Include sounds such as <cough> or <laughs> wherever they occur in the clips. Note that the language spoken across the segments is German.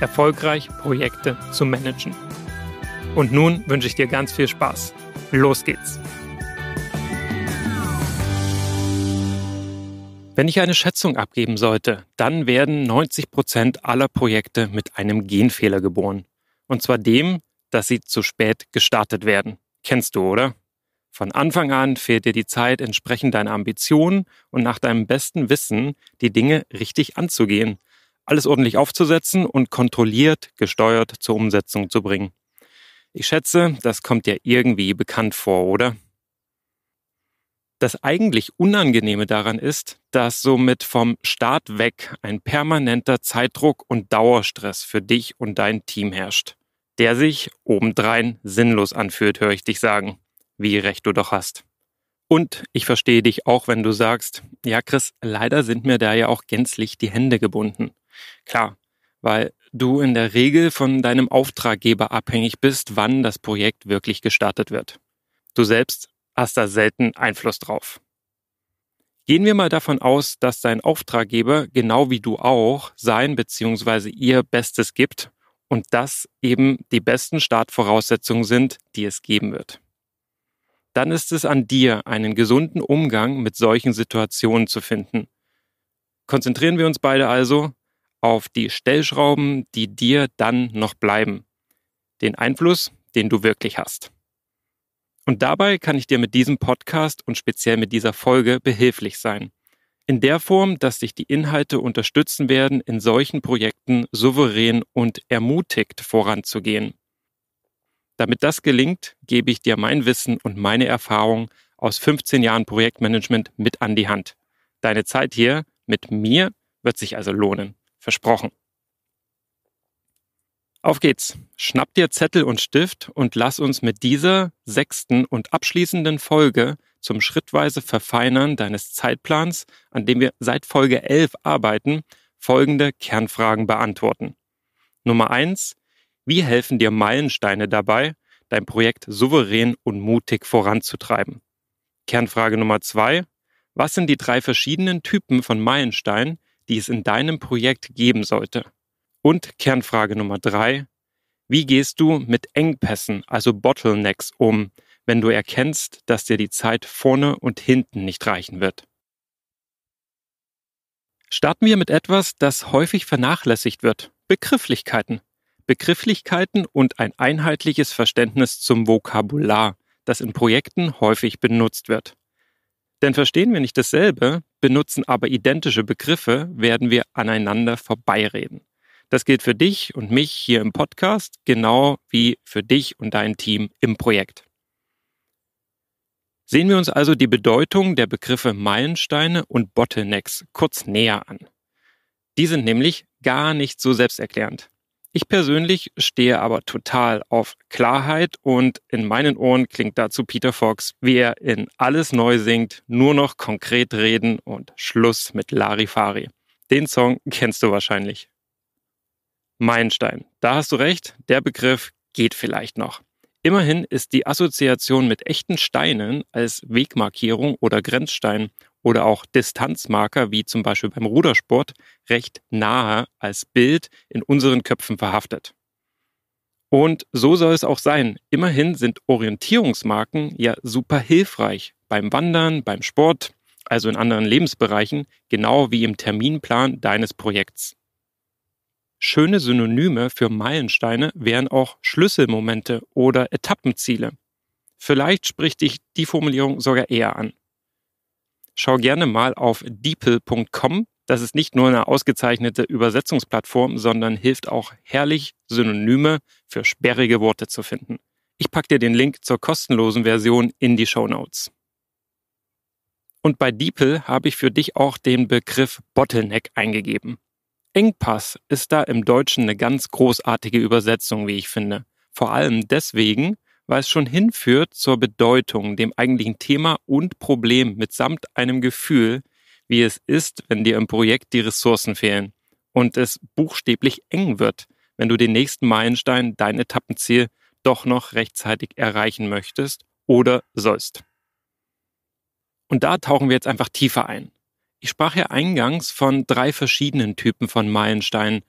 erfolgreich Projekte zu managen. Und nun wünsche ich dir ganz viel Spaß. Los geht's! Wenn ich eine Schätzung abgeben sollte, dann werden 90% Prozent aller Projekte mit einem Genfehler geboren. Und zwar dem, dass sie zu spät gestartet werden. Kennst du, oder? Von Anfang an fehlt dir die Zeit, entsprechend deiner Ambitionen und nach deinem besten Wissen die Dinge richtig anzugehen alles ordentlich aufzusetzen und kontrolliert, gesteuert zur Umsetzung zu bringen. Ich schätze, das kommt dir irgendwie bekannt vor, oder? Das eigentlich Unangenehme daran ist, dass somit vom Start weg ein permanenter Zeitdruck und Dauerstress für dich und dein Team herrscht, der sich obendrein sinnlos anfühlt, höre ich dich sagen, wie recht du doch hast. Und ich verstehe dich auch, wenn du sagst, ja Chris, leider sind mir da ja auch gänzlich die Hände gebunden. Klar, weil du in der Regel von deinem Auftraggeber abhängig bist, wann das Projekt wirklich gestartet wird. Du selbst hast da selten Einfluss drauf. Gehen wir mal davon aus, dass dein Auftraggeber, genau wie du auch, sein bzw. ihr Bestes gibt und das eben die besten Startvoraussetzungen sind, die es geben wird. Dann ist es an dir, einen gesunden Umgang mit solchen Situationen zu finden. Konzentrieren wir uns beide also auf die Stellschrauben, die dir dann noch bleiben. Den Einfluss, den du wirklich hast. Und dabei kann ich dir mit diesem Podcast und speziell mit dieser Folge behilflich sein. In der Form, dass dich die Inhalte unterstützen werden, in solchen Projekten souverän und ermutigt voranzugehen. Damit das gelingt, gebe ich dir mein Wissen und meine Erfahrung aus 15 Jahren Projektmanagement mit an die Hand. Deine Zeit hier mit mir wird sich also lohnen. Versprochen. Auf geht's. Schnapp dir Zettel und Stift und lass uns mit dieser sechsten und abschließenden Folge zum schrittweise Verfeinern deines Zeitplans, an dem wir seit Folge 11 arbeiten, folgende Kernfragen beantworten. Nummer 1. Wie helfen dir Meilensteine dabei, dein Projekt souverän und mutig voranzutreiben? Kernfrage Nummer 2. Was sind die drei verschiedenen Typen von Meilensteinen, die es in deinem Projekt geben sollte. Und Kernfrage Nummer drei, wie gehst du mit Engpässen, also Bottlenecks, um, wenn du erkennst, dass dir die Zeit vorne und hinten nicht reichen wird? Starten wir mit etwas, das häufig vernachlässigt wird. Begrifflichkeiten. Begrifflichkeiten und ein einheitliches Verständnis zum Vokabular, das in Projekten häufig benutzt wird. Denn verstehen wir nicht dasselbe, benutzen aber identische Begriffe, werden wir aneinander vorbeireden. Das gilt für dich und mich hier im Podcast, genau wie für dich und dein Team im Projekt. Sehen wir uns also die Bedeutung der Begriffe Meilensteine und Bottlenecks kurz näher an. Die sind nämlich gar nicht so selbsterklärend. Ich persönlich stehe aber total auf Klarheit und in meinen Ohren klingt dazu Peter Fox, wie er in Alles neu singt, nur noch konkret reden und Schluss mit Larifari. Den Song kennst du wahrscheinlich. Meilenstein. Da hast du recht, der Begriff geht vielleicht noch. Immerhin ist die Assoziation mit echten Steinen als Wegmarkierung oder Grenzstein oder auch Distanzmarker, wie zum Beispiel beim Rudersport, recht nahe als Bild in unseren Köpfen verhaftet. Und so soll es auch sein. Immerhin sind Orientierungsmarken ja super hilfreich beim Wandern, beim Sport, also in anderen Lebensbereichen, genau wie im Terminplan deines Projekts. Schöne Synonyme für Meilensteine wären auch Schlüsselmomente oder Etappenziele. Vielleicht spricht dich die Formulierung sogar eher an. Schau gerne mal auf deeple.com. Das ist nicht nur eine ausgezeichnete Übersetzungsplattform, sondern hilft auch herrlich, Synonyme für sperrige Worte zu finden. Ich packe dir den Link zur kostenlosen Version in die Show Notes. Und bei Deeple habe ich für dich auch den Begriff Bottleneck eingegeben. Engpass ist da im Deutschen eine ganz großartige Übersetzung, wie ich finde. Vor allem deswegen, weil es schon hinführt zur Bedeutung, dem eigentlichen Thema und Problem mitsamt einem Gefühl, wie es ist, wenn dir im Projekt die Ressourcen fehlen und es buchstäblich eng wird, wenn du den nächsten Meilenstein, dein Etappenziel, doch noch rechtzeitig erreichen möchtest oder sollst. Und da tauchen wir jetzt einfach tiefer ein. Ich sprach ja eingangs von drei verschiedenen Typen von Meilensteinen,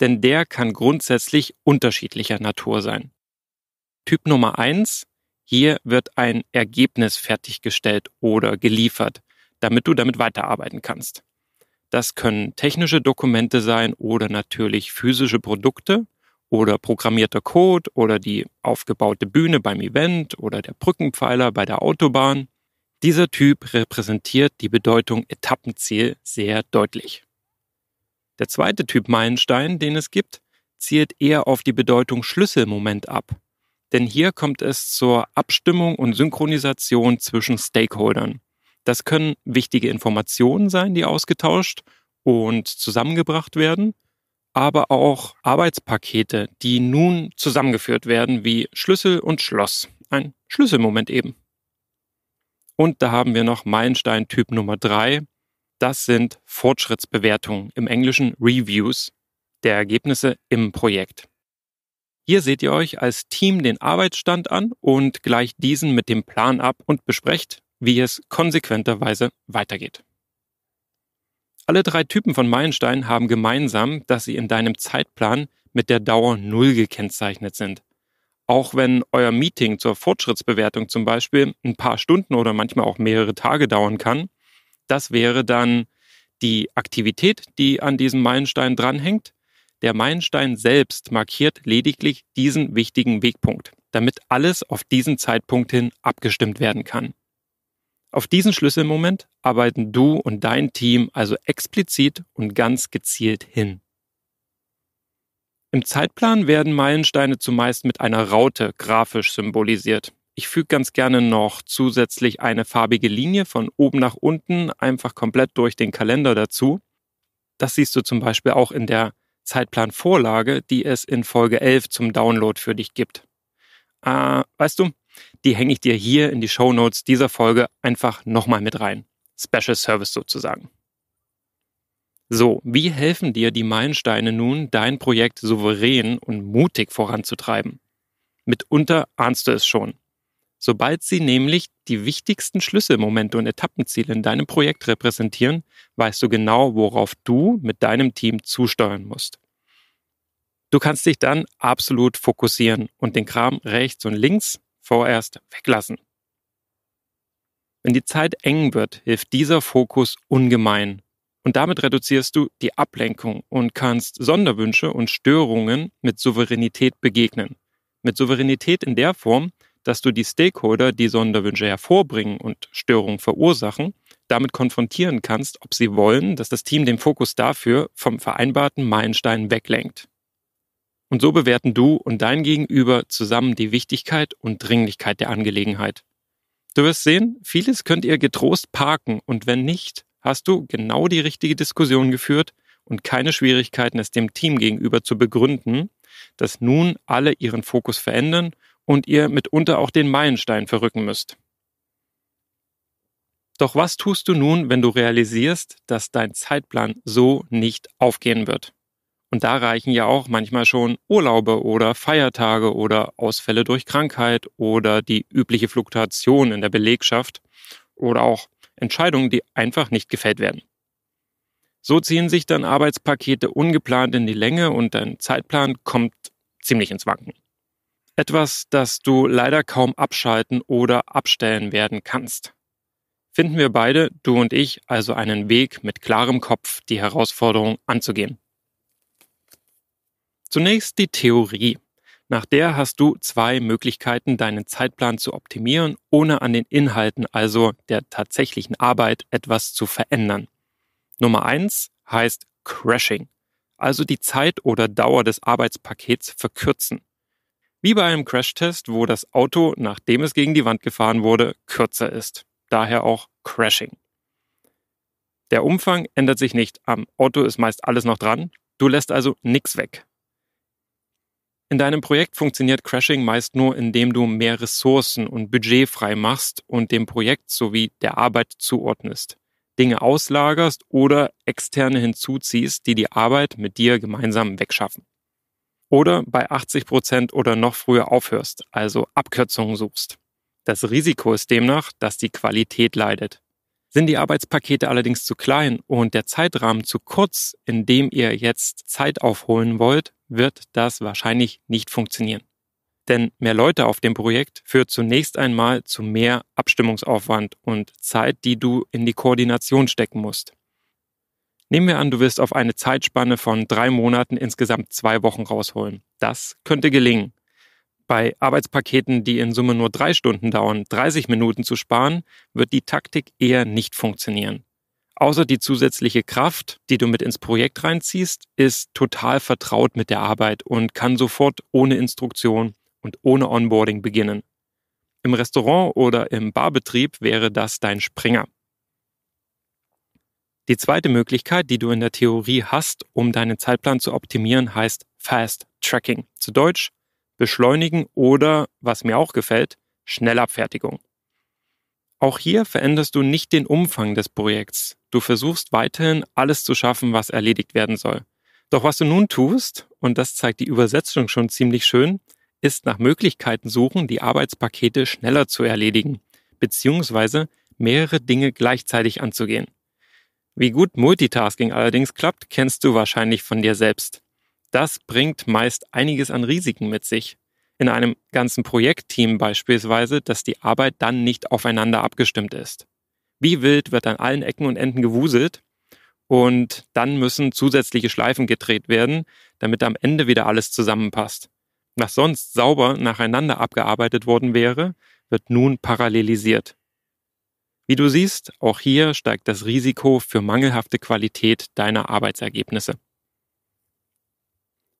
denn der kann grundsätzlich unterschiedlicher Natur sein. Typ Nummer eins: hier wird ein Ergebnis fertiggestellt oder geliefert, damit du damit weiterarbeiten kannst. Das können technische Dokumente sein oder natürlich physische Produkte oder programmierter Code oder die aufgebaute Bühne beim Event oder der Brückenpfeiler bei der Autobahn. Dieser Typ repräsentiert die Bedeutung Etappenziel sehr deutlich. Der zweite Typ Meilenstein, den es gibt, zielt eher auf die Bedeutung Schlüsselmoment ab. Denn hier kommt es zur Abstimmung und Synchronisation zwischen Stakeholdern. Das können wichtige Informationen sein, die ausgetauscht und zusammengebracht werden, aber auch Arbeitspakete, die nun zusammengeführt werden, wie Schlüssel und Schloss. Ein Schlüsselmoment eben. Und da haben wir noch Meilenstein-Typ Nummer drei. Das sind Fortschrittsbewertungen, im Englischen Reviews, der Ergebnisse im Projekt. Hier seht ihr euch als Team den Arbeitsstand an und gleicht diesen mit dem Plan ab und besprecht, wie es konsequenterweise weitergeht. Alle drei Typen von Meilensteinen haben gemeinsam, dass sie in deinem Zeitplan mit der Dauer Null gekennzeichnet sind auch wenn euer Meeting zur Fortschrittsbewertung zum Beispiel ein paar Stunden oder manchmal auch mehrere Tage dauern kann, das wäre dann die Aktivität, die an diesem Meilenstein dranhängt. Der Meilenstein selbst markiert lediglich diesen wichtigen Wegpunkt, damit alles auf diesen Zeitpunkt hin abgestimmt werden kann. Auf diesen Schlüsselmoment arbeiten du und dein Team also explizit und ganz gezielt hin. Im Zeitplan werden Meilensteine zumeist mit einer Raute grafisch symbolisiert. Ich füge ganz gerne noch zusätzlich eine farbige Linie von oben nach unten einfach komplett durch den Kalender dazu. Das siehst du zum Beispiel auch in der Zeitplanvorlage, die es in Folge 11 zum Download für dich gibt. Ah, weißt du, die hänge ich dir hier in die Show Notes dieser Folge einfach nochmal mit rein. Special Service sozusagen. So, wie helfen dir die Meilensteine nun, dein Projekt souverän und mutig voranzutreiben? Mitunter ahnst du es schon. Sobald sie nämlich die wichtigsten Schlüsselmomente und Etappenziele in deinem Projekt repräsentieren, weißt du genau, worauf du mit deinem Team zusteuern musst. Du kannst dich dann absolut fokussieren und den Kram rechts und links vorerst weglassen. Wenn die Zeit eng wird, hilft dieser Fokus ungemein und damit reduzierst du die Ablenkung und kannst Sonderwünsche und Störungen mit Souveränität begegnen. Mit Souveränität in der Form, dass du die Stakeholder, die Sonderwünsche hervorbringen und Störungen verursachen, damit konfrontieren kannst, ob sie wollen, dass das Team den Fokus dafür vom vereinbarten Meilenstein weglenkt. Und so bewerten du und dein Gegenüber zusammen die Wichtigkeit und Dringlichkeit der Angelegenheit. Du wirst sehen, vieles könnt ihr getrost parken und wenn nicht, hast du genau die richtige Diskussion geführt und keine Schwierigkeiten, es dem Team gegenüber zu begründen, dass nun alle ihren Fokus verändern und ihr mitunter auch den Meilenstein verrücken müsst. Doch was tust du nun, wenn du realisierst, dass dein Zeitplan so nicht aufgehen wird? Und da reichen ja auch manchmal schon Urlaube oder Feiertage oder Ausfälle durch Krankheit oder die übliche Fluktuation in der Belegschaft oder auch Entscheidungen, die einfach nicht gefällt werden. So ziehen sich dann Arbeitspakete ungeplant in die Länge und dein Zeitplan kommt ziemlich ins Wanken. Etwas, das du leider kaum abschalten oder abstellen werden kannst. Finden wir beide, du und ich, also einen Weg mit klarem Kopf, die Herausforderung anzugehen. Zunächst die Theorie. Nach der hast du zwei Möglichkeiten, deinen Zeitplan zu optimieren, ohne an den Inhalten, also der tatsächlichen Arbeit, etwas zu verändern. Nummer 1 heißt Crashing, also die Zeit oder Dauer des Arbeitspakets verkürzen. Wie bei einem Crashtest, wo das Auto, nachdem es gegen die Wand gefahren wurde, kürzer ist. Daher auch Crashing. Der Umfang ändert sich nicht. Am Auto ist meist alles noch dran. Du lässt also nichts weg. In deinem Projekt funktioniert Crashing meist nur, indem du mehr Ressourcen und Budget frei machst und dem Projekt sowie der Arbeit zuordnest, Dinge auslagerst oder externe hinzuziehst, die die Arbeit mit dir gemeinsam wegschaffen. Oder bei 80% Prozent oder noch früher aufhörst, also Abkürzungen suchst. Das Risiko ist demnach, dass die Qualität leidet. Sind die Arbeitspakete allerdings zu klein und der Zeitrahmen zu kurz, in dem ihr jetzt Zeit aufholen wollt, wird das wahrscheinlich nicht funktionieren. Denn mehr Leute auf dem Projekt führt zunächst einmal zu mehr Abstimmungsaufwand und Zeit, die du in die Koordination stecken musst. Nehmen wir an, du wirst auf eine Zeitspanne von drei Monaten insgesamt zwei Wochen rausholen. Das könnte gelingen. Bei Arbeitspaketen, die in Summe nur drei Stunden dauern, 30 Minuten zu sparen, wird die Taktik eher nicht funktionieren außer die zusätzliche Kraft, die du mit ins Projekt reinziehst, ist total vertraut mit der Arbeit und kann sofort ohne Instruktion und ohne Onboarding beginnen. Im Restaurant oder im Barbetrieb wäre das dein Springer. Die zweite Möglichkeit, die du in der Theorie hast, um deinen Zeitplan zu optimieren, heißt Fast Tracking. Zu Deutsch beschleunigen oder, was mir auch gefällt, Schnellabfertigung. Auch hier veränderst du nicht den Umfang des Projekts. Du versuchst weiterhin alles zu schaffen, was erledigt werden soll. Doch was du nun tust, und das zeigt die Übersetzung schon ziemlich schön, ist nach Möglichkeiten suchen, die Arbeitspakete schneller zu erledigen, beziehungsweise mehrere Dinge gleichzeitig anzugehen. Wie gut Multitasking allerdings klappt, kennst du wahrscheinlich von dir selbst. Das bringt meist einiges an Risiken mit sich in einem ganzen Projektteam beispielsweise, dass die Arbeit dann nicht aufeinander abgestimmt ist. Wie wild wird an allen Ecken und Enden gewuselt und dann müssen zusätzliche Schleifen gedreht werden, damit am Ende wieder alles zusammenpasst. Was sonst sauber nacheinander abgearbeitet worden wäre, wird nun parallelisiert. Wie du siehst, auch hier steigt das Risiko für mangelhafte Qualität deiner Arbeitsergebnisse.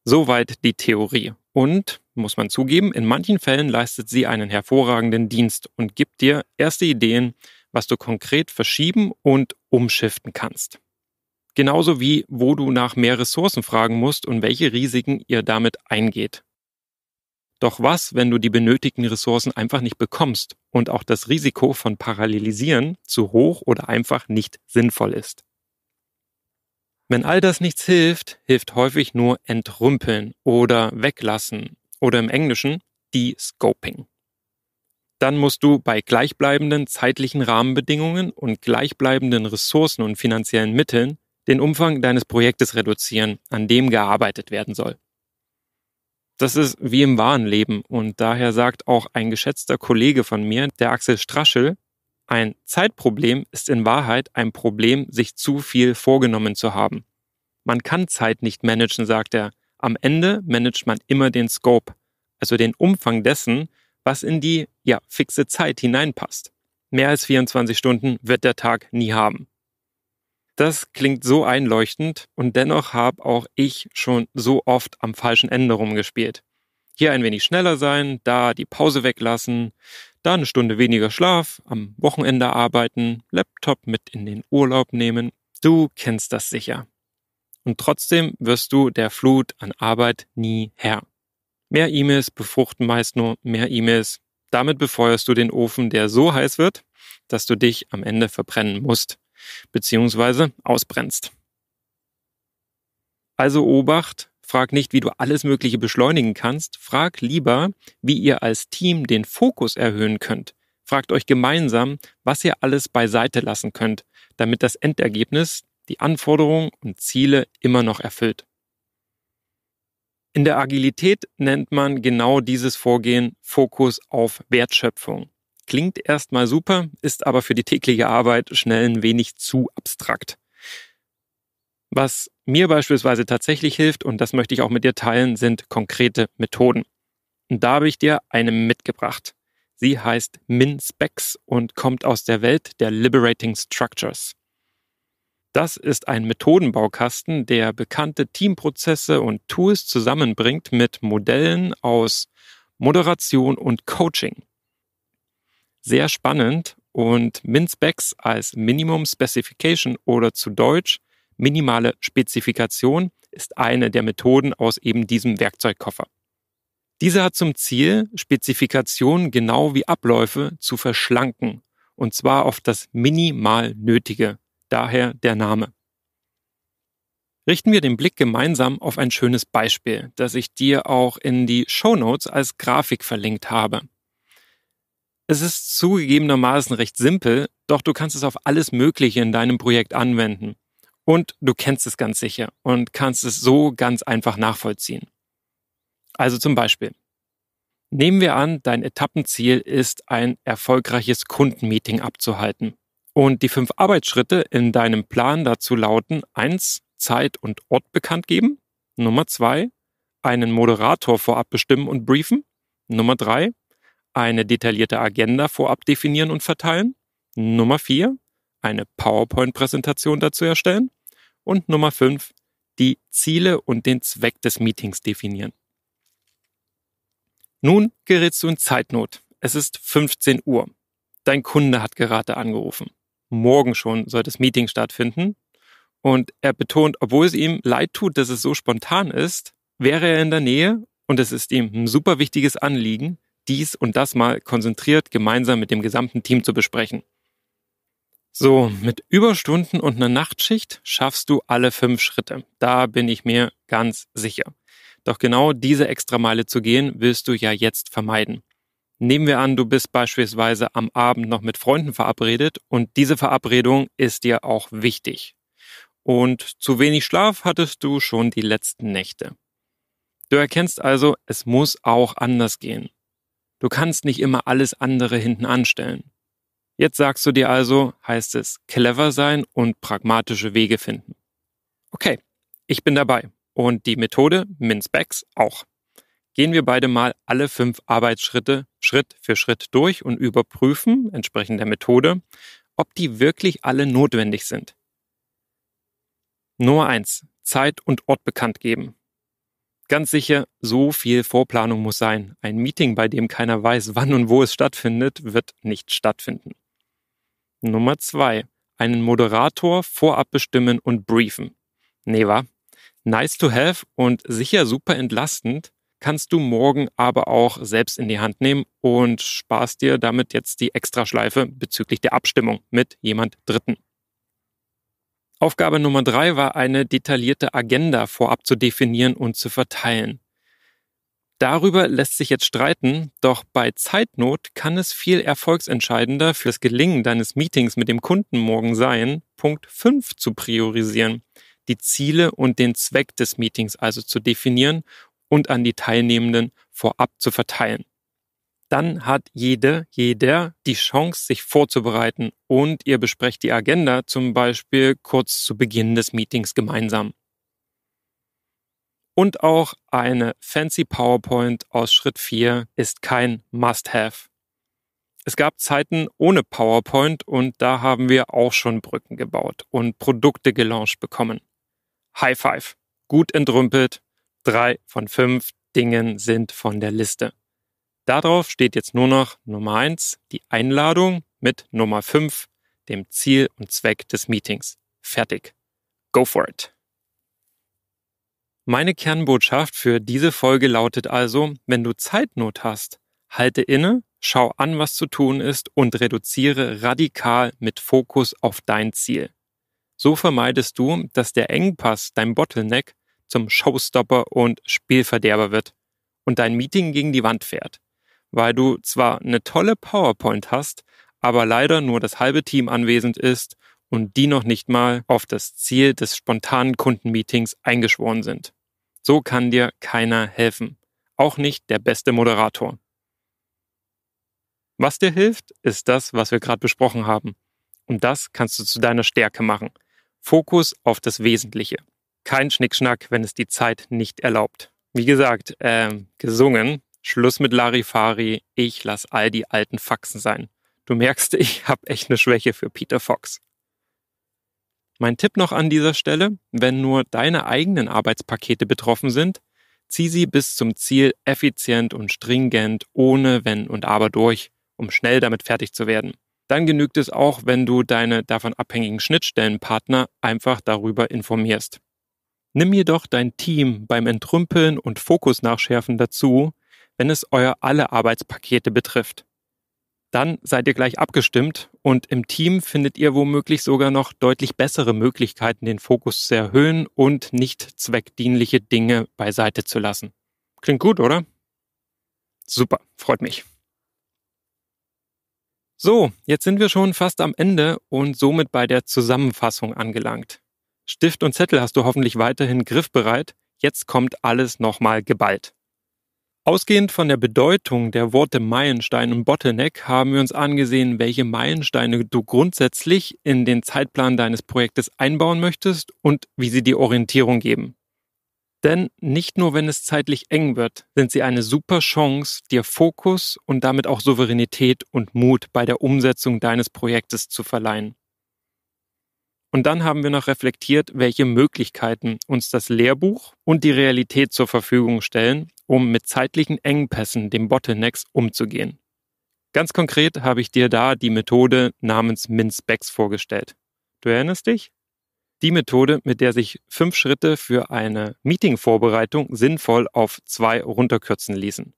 Soweit die Theorie. Und, muss man zugeben, in manchen Fällen leistet sie einen hervorragenden Dienst und gibt dir erste Ideen, was du konkret verschieben und umschiften kannst. Genauso wie, wo du nach mehr Ressourcen fragen musst und welche Risiken ihr damit eingeht. Doch was, wenn du die benötigten Ressourcen einfach nicht bekommst und auch das Risiko von Parallelisieren zu hoch oder einfach nicht sinnvoll ist? Wenn all das nichts hilft, hilft häufig nur entrümpeln oder weglassen oder im Englischen de-scoping. Dann musst du bei gleichbleibenden zeitlichen Rahmenbedingungen und gleichbleibenden Ressourcen und finanziellen Mitteln den Umfang deines Projektes reduzieren, an dem gearbeitet werden soll. Das ist wie im wahren Leben und daher sagt auch ein geschätzter Kollege von mir, der Axel Straschel, ein Zeitproblem ist in Wahrheit ein Problem, sich zu viel vorgenommen zu haben. Man kann Zeit nicht managen, sagt er. Am Ende managt man immer den Scope, also den Umfang dessen, was in die ja fixe Zeit hineinpasst. Mehr als 24 Stunden wird der Tag nie haben. Das klingt so einleuchtend und dennoch habe auch ich schon so oft am falschen Ende rumgespielt. Hier ein wenig schneller sein, da die Pause weglassen, da eine Stunde weniger Schlaf, am Wochenende arbeiten, Laptop mit in den Urlaub nehmen. Du kennst das sicher. Und trotzdem wirst du der Flut an Arbeit nie Herr. Mehr E-Mails befruchten meist nur mehr E-Mails. Damit befeuerst du den Ofen, der so heiß wird, dass du dich am Ende verbrennen musst, beziehungsweise ausbrennst. Also Obacht, Frag nicht, wie du alles Mögliche beschleunigen kannst, frag lieber, wie ihr als Team den Fokus erhöhen könnt. Fragt euch gemeinsam, was ihr alles beiseite lassen könnt, damit das Endergebnis, die Anforderungen und Ziele immer noch erfüllt. In der Agilität nennt man genau dieses Vorgehen Fokus auf Wertschöpfung. Klingt erstmal super, ist aber für die tägliche Arbeit schnell ein wenig zu abstrakt. Was mir beispielsweise tatsächlich hilft, und das möchte ich auch mit dir teilen, sind konkrete Methoden. Und da habe ich dir eine mitgebracht. Sie heißt MinSpecs und kommt aus der Welt der Liberating Structures. Das ist ein Methodenbaukasten, der bekannte Teamprozesse und Tools zusammenbringt mit Modellen aus Moderation und Coaching. Sehr spannend und MinSpecs als Minimum Specification oder zu Deutsch Minimale Spezifikation ist eine der Methoden aus eben diesem Werkzeugkoffer. Diese hat zum Ziel, Spezifikationen genau wie Abläufe zu verschlanken, und zwar auf das Minimal Nötige, daher der Name. Richten wir den Blick gemeinsam auf ein schönes Beispiel, das ich dir auch in die Show Notes als Grafik verlinkt habe. Es ist zugegebenermaßen recht simpel, doch du kannst es auf alles Mögliche in deinem Projekt anwenden. Und du kennst es ganz sicher und kannst es so ganz einfach nachvollziehen. Also zum Beispiel, nehmen wir an, dein Etappenziel ist, ein erfolgreiches Kundenmeeting abzuhalten. Und die fünf Arbeitsschritte in deinem Plan dazu lauten eins Zeit und Ort bekannt geben. Nummer zwei Einen Moderator vorab bestimmen und briefen. Nummer drei Eine detaillierte Agenda vorab definieren und verteilen. Nummer vier eine PowerPoint-Präsentation dazu erstellen. Und Nummer fünf die Ziele und den Zweck des Meetings definieren. Nun gerätst du in Zeitnot. Es ist 15 Uhr. Dein Kunde hat gerade angerufen. Morgen schon soll das Meeting stattfinden. Und er betont, obwohl es ihm leid tut, dass es so spontan ist, wäre er in der Nähe und es ist ihm ein super wichtiges Anliegen, dies und das mal konzentriert gemeinsam mit dem gesamten Team zu besprechen. So, mit Überstunden und einer Nachtschicht schaffst du alle fünf Schritte. Da bin ich mir ganz sicher. Doch genau diese Extrameile zu gehen, willst du ja jetzt vermeiden. Nehmen wir an, du bist beispielsweise am Abend noch mit Freunden verabredet und diese Verabredung ist dir auch wichtig. Und zu wenig Schlaf hattest du schon die letzten Nächte. Du erkennst also, es muss auch anders gehen. Du kannst nicht immer alles andere hinten anstellen. Jetzt sagst du dir also, heißt es clever sein und pragmatische Wege finden. Okay, ich bin dabei und die Methode MinSpecs auch. Gehen wir beide mal alle fünf Arbeitsschritte Schritt für Schritt durch und überprüfen, entsprechend der Methode, ob die wirklich alle notwendig sind. Nummer eins: Zeit und Ort bekannt geben. Ganz sicher, so viel Vorplanung muss sein. Ein Meeting, bei dem keiner weiß, <laughs> wann und wo es stattfindet, wird nicht stattfinden. Nummer zwei: Einen Moderator vorab bestimmen und briefen. Nee, wa? Nice to have und sicher super entlastend, kannst du morgen aber auch selbst in die Hand nehmen und sparst dir damit jetzt die Extraschleife bezüglich der Abstimmung mit jemand Dritten. Aufgabe Nummer drei war eine detaillierte Agenda vorab zu definieren und zu verteilen. Darüber lässt sich jetzt streiten, doch bei Zeitnot kann es viel erfolgsentscheidender fürs Gelingen deines Meetings mit dem Kunden morgen sein, Punkt 5 zu priorisieren, die Ziele und den Zweck des Meetings also zu definieren und an die Teilnehmenden vorab zu verteilen dann hat jede, jeder die Chance, sich vorzubereiten und ihr besprecht die Agenda zum Beispiel kurz zu Beginn des Meetings gemeinsam. Und auch eine fancy PowerPoint aus Schritt 4 ist kein Must-Have. Es gab Zeiten ohne PowerPoint und da haben wir auch schon Brücken gebaut und Produkte gelauncht bekommen. High Five. Gut entrümpelt. Drei von fünf Dingen sind von der Liste. Darauf steht jetzt nur noch Nummer eins die Einladung mit Nummer fünf dem Ziel und Zweck des Meetings. Fertig. Go for it. Meine Kernbotschaft für diese Folge lautet also, wenn du Zeitnot hast, halte inne, schau an, was zu tun ist und reduziere radikal mit Fokus auf dein Ziel. So vermeidest du, dass der Engpass, dein Bottleneck, zum Showstopper und Spielverderber wird und dein Meeting gegen die Wand fährt weil du zwar eine tolle PowerPoint hast, aber leider nur das halbe Team anwesend ist und die noch nicht mal auf das Ziel des spontanen Kundenmeetings eingeschworen sind. So kann dir keiner helfen, auch nicht der beste Moderator. Was dir hilft, ist das, was wir gerade besprochen haben. Und das kannst du zu deiner Stärke machen. Fokus auf das Wesentliche. Kein Schnickschnack, wenn es die Zeit nicht erlaubt. Wie gesagt, äh, gesungen Schluss mit Larifari, ich lass all die alten Faxen sein. Du merkst, ich hab echt eine Schwäche für Peter Fox. Mein Tipp noch an dieser Stelle, wenn nur deine eigenen Arbeitspakete betroffen sind, zieh sie bis zum Ziel effizient und stringent, ohne Wenn und Aber durch, um schnell damit fertig zu werden. Dann genügt es auch, wenn du deine davon abhängigen Schnittstellenpartner einfach darüber informierst. Nimm jedoch dein Team beim Entrümpeln und Fokus nachschärfen dazu, wenn es euer alle Arbeitspakete betrifft. Dann seid ihr gleich abgestimmt und im Team findet ihr womöglich sogar noch deutlich bessere Möglichkeiten, den Fokus zu erhöhen und nicht zweckdienliche Dinge beiseite zu lassen. Klingt gut, oder? Super, freut mich. So, jetzt sind wir schon fast am Ende und somit bei der Zusammenfassung angelangt. Stift und Zettel hast du hoffentlich weiterhin griffbereit. Jetzt kommt alles nochmal geballt. Ausgehend von der Bedeutung der Worte Meilenstein und Bottleneck haben wir uns angesehen, welche Meilensteine du grundsätzlich in den Zeitplan deines Projektes einbauen möchtest und wie sie dir Orientierung geben. Denn nicht nur wenn es zeitlich eng wird, sind sie eine super Chance, dir Fokus und damit auch Souveränität und Mut bei der Umsetzung deines Projektes zu verleihen. Und dann haben wir noch reflektiert, welche Möglichkeiten uns das Lehrbuch und die Realität zur Verfügung stellen, um mit zeitlichen Engpässen, dem Bottlenecks, umzugehen. Ganz konkret habe ich dir da die Methode namens MinSpecs vorgestellt. Du erinnerst dich? Die Methode, mit der sich fünf Schritte für eine Meetingvorbereitung sinnvoll auf zwei runterkürzen ließen.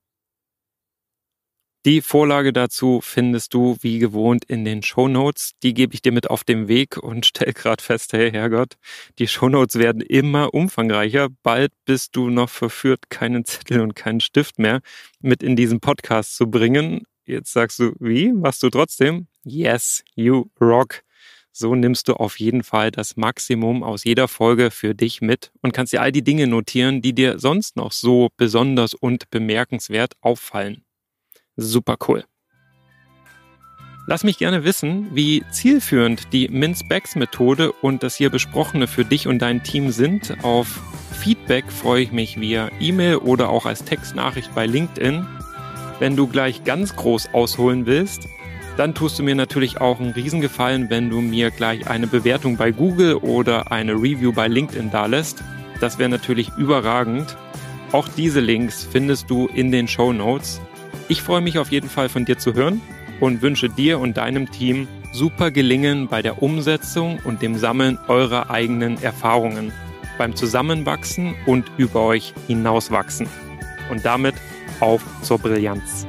Die Vorlage dazu findest du wie gewohnt in den Show Notes. Die gebe ich dir mit auf den Weg und <laughs> stell gerade fest, hey Herrgott, die Show Notes werden immer umfangreicher. Bald bist du noch verführt, keinen Zettel und keinen Stift mehr mit in diesen Podcast zu bringen. Jetzt sagst du, wie? Machst du trotzdem? Yes, you rock. So nimmst du auf jeden Fall das Maximum aus jeder Folge für dich mit und kannst dir all die Dinge notieren, die dir sonst noch so besonders und bemerkenswert auffallen super cool. Lass mich gerne wissen, wie zielführend die Min-Specs-Methode und das hier besprochene für dich und dein Team sind. Auf Feedback freue ich mich via E-Mail oder auch als Textnachricht bei LinkedIn. Wenn du gleich ganz groß ausholen willst, dann tust du mir natürlich auch einen Riesengefallen, wenn du mir gleich eine Bewertung bei Google oder eine Review bei LinkedIn dalässt. Das wäre natürlich überragend. Auch diese Links findest du in den Show Notes. Ich freue mich auf jeden Fall von dir zu hören und wünsche dir und deinem Team super Gelingen bei der Umsetzung und dem Sammeln eurer eigenen Erfahrungen, beim Zusammenwachsen und über euch hinauswachsen. Und damit auf zur Brillanz.